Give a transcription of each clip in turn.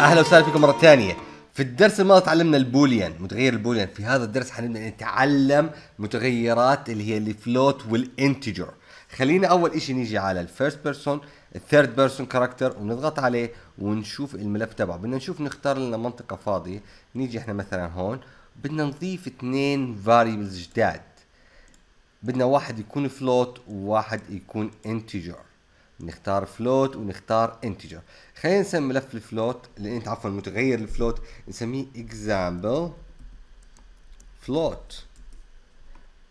اهلا وسهلا فيكم مره ثانيه في الدرس الماضي تعلمنا البوليان متغير البوليان في هذا الدرس حنبدا نتعلم متغيرات اللي هي الفلوت والانتجر خلينا اول شيء نيجي على الفيرست بيرسون الثيرد بيرسون كاركتر ونضغط عليه ونشوف الملف تبعه بدنا نشوف نختار لنا منطقه فاضيه نيجي احنا مثلا هون بدنا نضيف اثنين فاريبلز جداد بدنا واحد يكون فلوت وواحد يكون انتجر نختار فلوت ونختار انتجر خلينا نسمي ملف الفلوت اللي انت عفوا متغير الفلوت نسميه example فلوت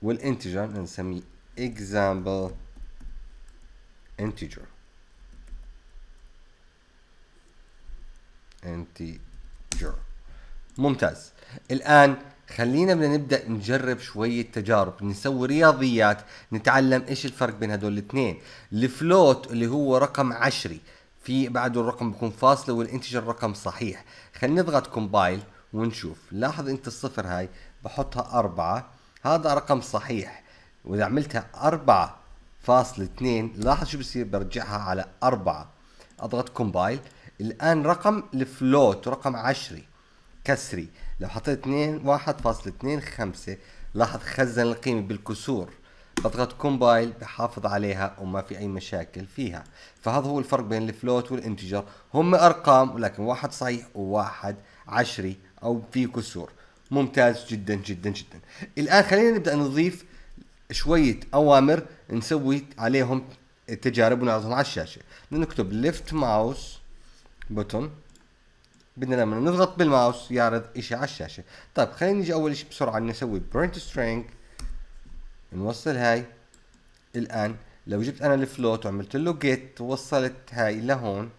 والانتجر نسميه example انتجر integer ممتاز الان خلينا بدنا نبدا نجرب شويه تجارب نسوي رياضيات نتعلم ايش الفرق بين هدول الاثنين الفلوت اللي هو رقم عشري في بعده الرقم بيكون فاصله والانتجر رقم صحيح خلينا نضغط كومبايل ونشوف لاحظ انت الصفر هاي بحطها أربعة هذا رقم صحيح واذا عملتها أربعة فاصل اثنين لاحظ شو بصير برجعها على أربعة اضغط كومبايل الان رقم الفلوت رقم عشري كسري لو حطيت 2 1.25 لاحظ خزن القيمة بالكسور بضغط كومبايل بحافظ عليها وما في اي مشاكل فيها فهذا هو الفرق بين الفلوت والانتجر هم ارقام ولكن واحد صحيح وواحد عشري او في كسور ممتاز جدا جدا جدا الان خلينا نبدا نضيف شويه اوامر نسوي عليهم تجارب ونعرضهم على الشاشه نكتب ليفت ماوس بوتون بدنا لما نضغط بالماوس يعرض اشي على الشاشه طيب خلينا نيجي اول اشي بسرعه نسوي برنت سترينج نوصل هاي الان لو جبت انا الفلوت وعملت له جيت وصلت هاي لهون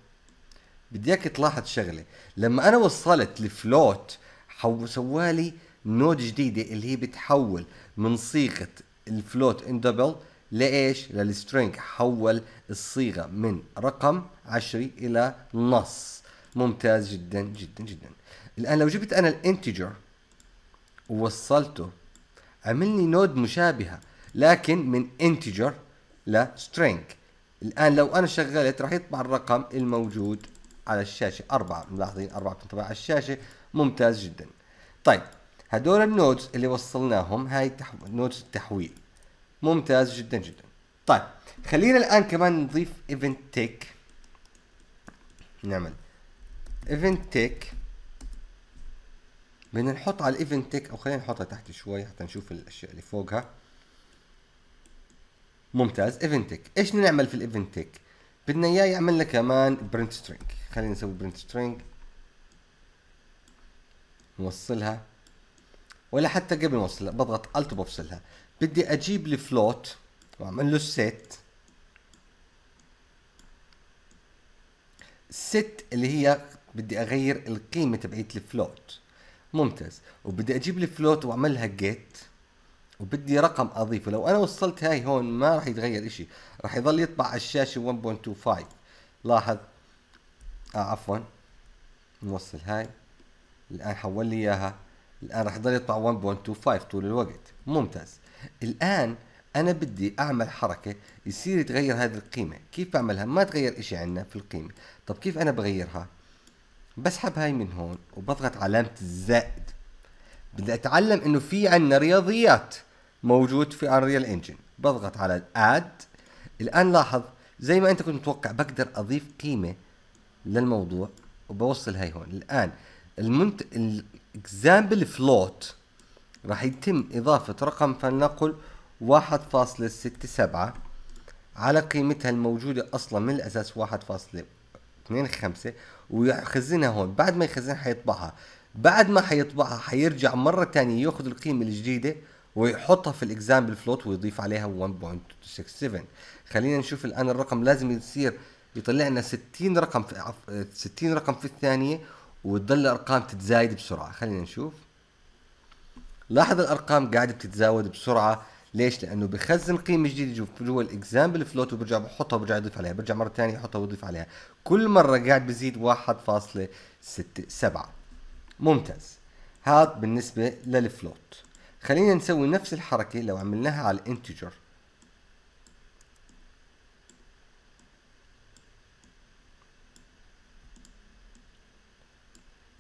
بدي اياك تلاحظ شغله لما انا وصلت الفلوت سوالي نود جديده اللي هي بتحول من صيغه الفلوت ان دبل لايش؟ للسترينج حول الصيغه من رقم عشري الى نص ممتاز جدا جدا جدا الآن لو جبت أنا الانتجر ووصلته عمل لي نود مشابهة لكن من انتجر لسترينج الآن لو أنا شغلت راح يطبع الرقم الموجود على الشاشة أربعة ملاحظين أربعة بتنطبع على الشاشة ممتاز جدا طيب هدول النودز اللي وصلناهم هاي تحو... نودز التحويل ممتاز جدا جدا طيب خلينا الآن كمان نضيف ايفنت تيك نعمل ايفنت تيك بدنا نحط على الايفنت تيك او خلينا نحطها تحت شوي حتى نشوف الاشياء اللي فوقها ممتاز ايفنت تيك ايش بدنا نعمل في الايفنت تيك بدنا اياه يعمل لنا كمان برنت سترينج خلينا نسوي برنت سترينج نوصلها ولا حتى قبل نوصلها بضغط الت بفصلها بدي اجيب الفلوت واعمل له سيت سيت اللي هي بدي اغير القيمه تبعيت الفلوت ممتاز وبدي اجيب الفلوت واعملها جيت وبدي رقم اضيفه لو انا وصلت هاي هون ما راح يتغير اشي راح يضل يطبع على الشاشه 1.25 لاحظ آه عفوا نوصل هاي الان حول لي اياها الان راح يضل يطبع 1.25 طول الوقت ممتاز الان انا بدي اعمل حركه يصير يتغير هذه القيمه كيف بعملها ما تغير اشي عندنا في القيمه طب كيف انا بغيرها بسحب هاي من هون وبضغط علامة الزائد بدي اتعلم انه في عندنا رياضيات موجود في انريال انجن بضغط على الاد الان لاحظ زي ما انت كنت متوقع بقدر اضيف قيمة للموضوع وبوصل هاي هون الان المنت الاكزامبل فلوت راح يتم اضافة رقم فلنقل 1.67 على قيمتها الموجودة اصلا من الاساس 1.25 ويخزنها هون بعد ما يخزنها حيطبعها بعد ما حيطبعها حيرجع مرة تانية ياخذ القيمة الجديدة ويحطها في الاكزامبل فلوت ويضيف عليها 1.67 خلينا نشوف الان الرقم لازم يصير يطلع لنا 60 رقم في 60 رقم في الثانية وتضل الارقام تتزايد بسرعة خلينا نشوف لاحظ الارقام قاعدة بتتزاود بسرعة ليش لانه بخزن قيمه جديده جوا الاكزامبل فلوت وبرجع بحطها وبرجع يضيف عليها برجع مره ثانيه يحطها ويضيف عليها كل مره قاعد بزيد 1.67 ممتاز هذا بالنسبه للفلوت خلينا نسوي نفس الحركه لو عملناها على الانتجر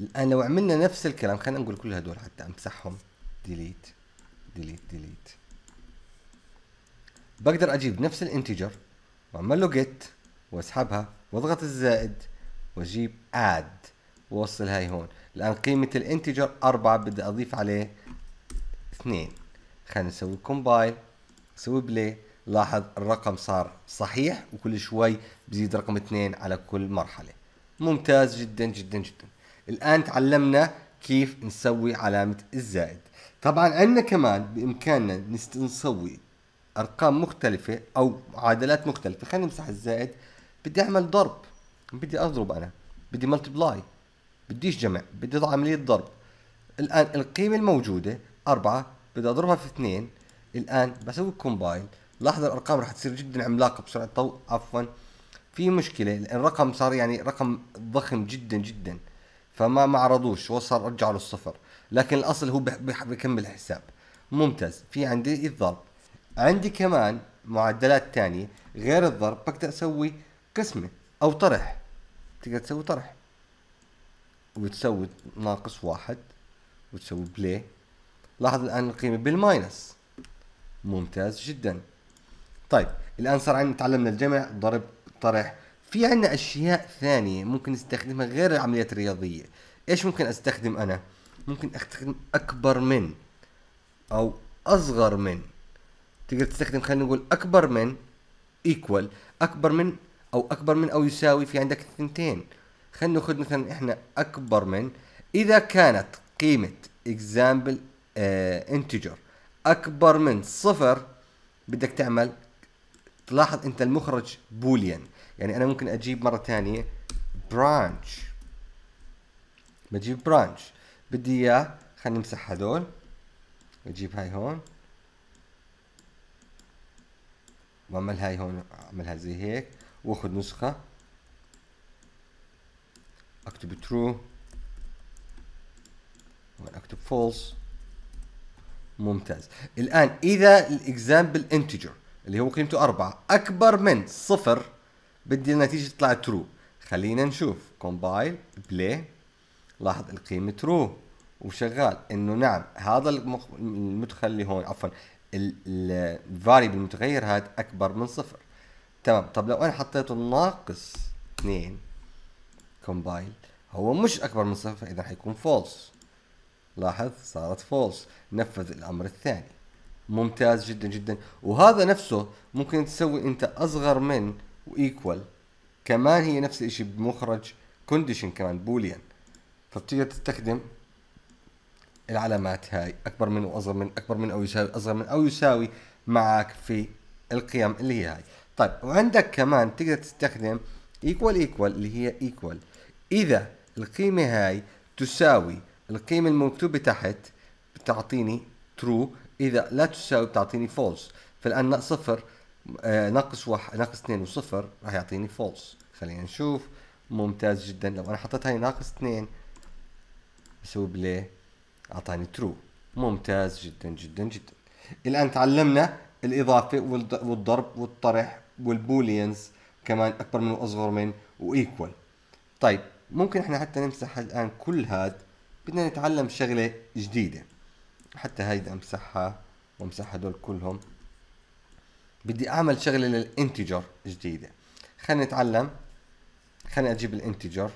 الان لو عملنا نفس الكلام خلينا نقول كل هدول حتى امسحهم ديليت ديليت ديليت بقدر اجيب نفس الانتجر واعمل له جيت واسحبها واضغط الزائد واجيب اد واوصل هاي هون الان قيمه الانتجر 4 بدي اضيف عليه 2 خلينا نسوي كومبايل نسوي بلاي لاحظ الرقم صار صحيح وكل شوي بزيد رقم 2 على كل مرحله ممتاز جدا جدا جدا الان تعلمنا كيف نسوي علامه الزائد طبعا عندنا كمان بامكاننا نسوي ارقام مختلفه او معادلات مختلفه خلينا نمسح الزائد بدي اعمل ضرب بدي اضرب انا بدي ملتبلاي بديش جمع بدي عمليه ضرب الان القيمه الموجوده أربعة بدي اضربها في اثنين الان بسوي كومباين لاحظ الارقام راح تصير جدا عملاقه بسرعه طو عفوا في مشكله الرقم صار يعني رقم ضخم جدا جدا فما ما عرضوش وصل رجعوا للصفر لكن الاصل هو بيكمل الحساب ممتاز في عندي الضرب عندي كمان معدلات تانية غير الضرب بقدر اسوي قسمة او طرح تقدر تسوي طرح وتسوي ناقص واحد وتسوي بلاي لاحظ الان القيمة بالماينس ممتاز جدا طيب الان صار عندنا تعلمنا الجمع ضرب طرح في عندنا اشياء ثانية ممكن نستخدمها غير العمليات الرياضية ايش ممكن استخدم انا ممكن استخدم اكبر من او اصغر من تقدر تستخدم خلينا نقول اكبر من ايكوال اكبر من او اكبر من او يساوي في عندك الثنتين خلينا ناخذ مثلا احنا اكبر من اذا كانت قيمه اكزامبل انتجر آه، اكبر من صفر بدك تعمل تلاحظ انت المخرج بوليان يعني انا ممكن اجيب مره ثانيه برانش بجيب برانش بدي اياه خلينا نمسح هذول اجيب هاي هون بعمل هاي هون اعملها زي هيك واخذ نسخة اكتب ترو اكتب فولس ممتاز الان اذا الاكزامبل انتجر اللي هو قيمته أربعة اكبر من صفر بدي النتيجة تطلع ترو خلينا نشوف كومبايل بلاي لاحظ القيمة ترو وشغال انه نعم هذا المدخل اللي هون عفوا الفاريبل المتغير هذا اكبر من صفر تمام طب لو انا حطيته ناقص 2 كومبايل هو مش اكبر من صفر اذا حيكون فولس لاحظ صارت فولس نفذ الامر الثاني ممتاز جدا جدا وهذا نفسه ممكن تسوي انت اصغر من وايكوال كمان هي نفس الشيء بمخرج كونديشن كمان بوليان فبتقدر تستخدم العلامات هاي اكبر من واصغر من اكبر من او يساوي اصغر من او يساوي معك في القيم اللي هي هاي طيب وعندك كمان تقدر تستخدم ايكوال ايكوال اللي هي ايكوال اذا القيمه هاي تساوي القيمه المكتوبه تحت بتعطيني ترو اذا لا تساوي بتعطيني فولس فالان صفر آه، ناقص واحد ناقص اثنين وصفر راح يعطيني فولس خلينا نشوف ممتاز جدا لو انا حطيت هاي ناقص اثنين بسوي بلاي اعطاني ترو ممتاز جدا جدا جدا الان تعلمنا الاضافه والضرب والطرح والبوليانز كمان اكبر من واصغر من وايكوال طيب ممكن احنا حتى نمسح الان كل هذا بدنا نتعلم شغله جديده حتى بدي امسحها وامسح هدول كلهم بدي اعمل شغله للانتجر جديده خلينا نتعلم خلينا اجيب الانتجر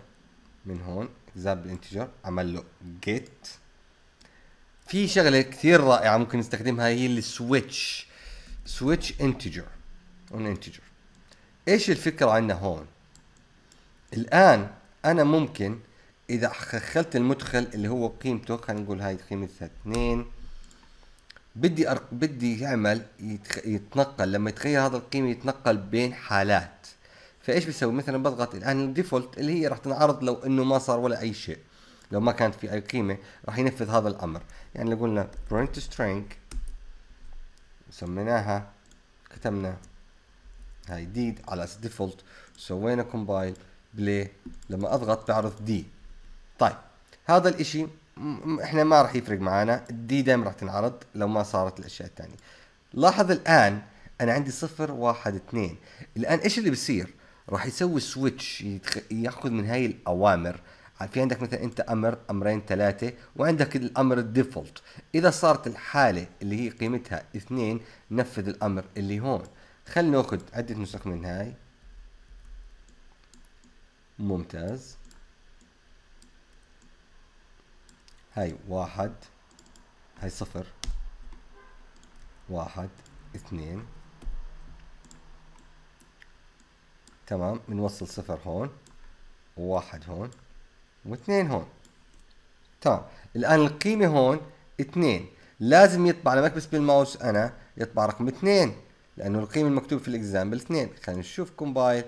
من هون زاب الانتجر عمل له جيت في شغله كثير رائعه ممكن نستخدمها هي السويتش سويتش انتجر اون انتجر ايش الفكره عندنا هون الان انا ممكن اذا خلت المدخل اللي هو قيمته خلينا نقول هاي قيمتها 2 بدي أر... بدي يعمل يتخ... يتنقل لما يتغير هذا القيمه يتنقل بين حالات فايش بسوي مثلا بضغط الان الديفولت اللي هي راح تنعرض لو انه ما صار ولا اي شيء لو ما كانت في اي قيمه راح ينفذ هذا الامر يعني لو قلنا print string سميناها كتبنا هاي ديد على اساس ديفولت سوينا كومبايل بلاي لما اضغط بعرض دي طيب هذا الاشي احنا ما راح يفرق معنا الدي دائما راح تنعرض لو ما صارت الاشياء الثانيه لاحظ الان انا عندي صفر واحد اثنين الان ايش اللي بصير راح يسوي سويتش ياخذ من هاي الاوامر في عندك مثلا انت امر امرين ثلاثه وعندك الامر الديفولت اذا صارت الحاله اللي هي قيمتها اثنين نفذ الامر اللي هون خلينا ناخذ عده نسخ من هاي ممتاز هاي واحد هاي صفر واحد اثنين تمام بنوصل صفر هون وواحد هون واثنين هون تمام طيب، الآن القيمة هون اثنين لازم يطبع اكبس بالماوس أنا يطبع رقم اثنين لأنه القيمة المكتوبة في الإكزامبل اثنين خلينا نشوف كومبايل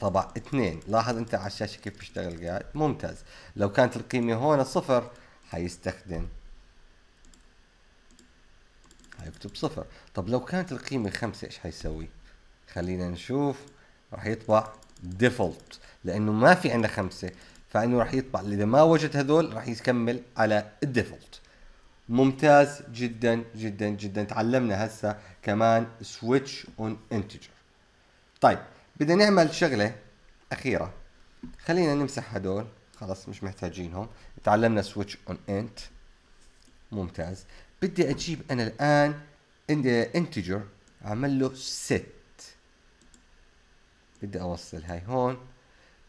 طبع اثنين لاحظ انت على الشاشه كيف بيشتغل قاعد ممتاز لو كانت القيمه هون صفر حيستخدم حيكتب صفر طب لو كانت القيمه خمسة ايش حيسوي خلينا نشوف راح يطبع ديفولت لانه ما في عندنا خمسه فانه راح يطبع اذا ما وجد هذول راح يكمل على الديفولت ممتاز جدا جدا جدا تعلمنا هسه كمان سويتش اون انتجر طيب بدنا نعمل شغله اخيره خلينا نمسح هذول خلاص مش محتاجينهم تعلمنا سويتش اون انت ممتاز بدي اجيب انا الان انتجر اعمل له set بدي اوصل هاي هون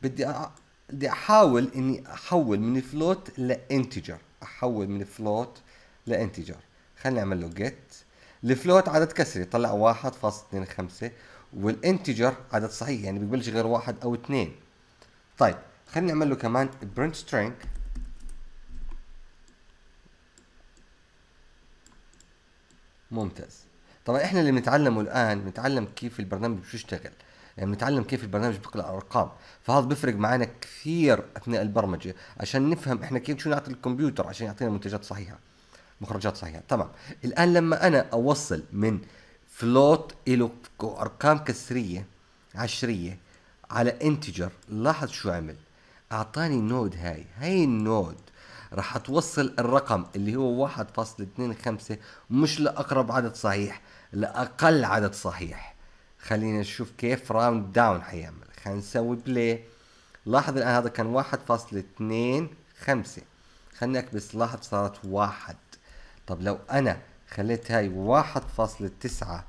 بدي أ... بدي احاول اني احول من فلوت لانتجر احول من فلوت لانتجر خلينا نعمل له جيت الفلوت عدد كسري طلع 1.25 والانتجر عدد صحيح يعني بيقبلش غير واحد او اثنين طيب خلينا نعمل له كمان برنت سترينج ممتاز طبعا احنا اللي بنتعلمه الان بنتعلم كيف البرنامج بيشتغل يعني بنتعلم كيف البرنامج بيقلع ارقام فهذا بيفرق معنا كثير اثناء البرمجه عشان نفهم احنا كيف شو نعطي الكمبيوتر عشان يعطينا منتجات صحيحه مخرجات صحيحه تمام الان لما انا اوصل من فلوت الى ارقام كسريه عشريه على انتجر لاحظ شو عمل اعطاني نود هاي هاي النود راح توصل الرقم اللي هو 1.25 مش لاقرب عدد صحيح لاقل عدد صحيح خلينا نشوف كيف راوند داون حيعمل خلينا نسوي بلاي لاحظ الان هذا كان واحد اثنين خمسة خلينا اكبس لاحظ صارت واحد طب لو انا خليت هاي واحد تسعة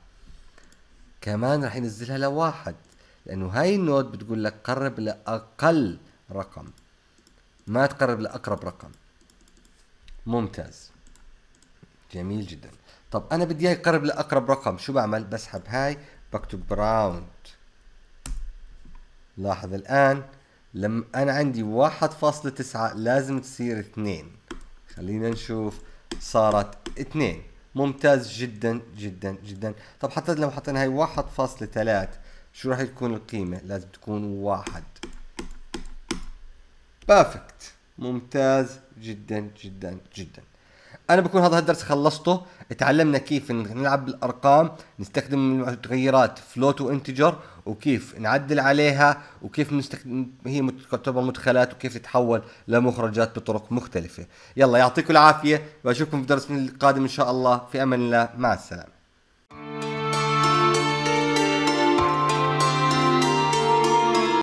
كمان راح ينزلها لواحد لانه هاي النود بتقول لك قرب لاقل رقم ما تقرب لاقرب رقم ممتاز جميل جدا طب انا بدي اياه يقرب لاقرب رقم شو بعمل بسحب هاي بكتب براوند لاحظ الآن لما أنا عندي واحد فاصلة تسعة لازم تصير اثنين خلينا نشوف صارت اثنين ممتاز جدا جدا جدا طب حتى لو حطينا هاي واحد فاصلة ثلاث شو راح تكون القيمة لازم تكون واحد بافكت ممتاز جدا جدا جدا انا بكون هذا الدرس خلصته تعلمنا كيف نلعب بالارقام نستخدم متغيرات فلوت وانتجر وكيف نعدل عليها وكيف نستخدم هي تعتبر مدخلات وكيف تتحول لمخرجات بطرق مختلفه يلا يعطيكم العافيه واشوفكم في درس القادم ان شاء الله في امان الله مع السلامه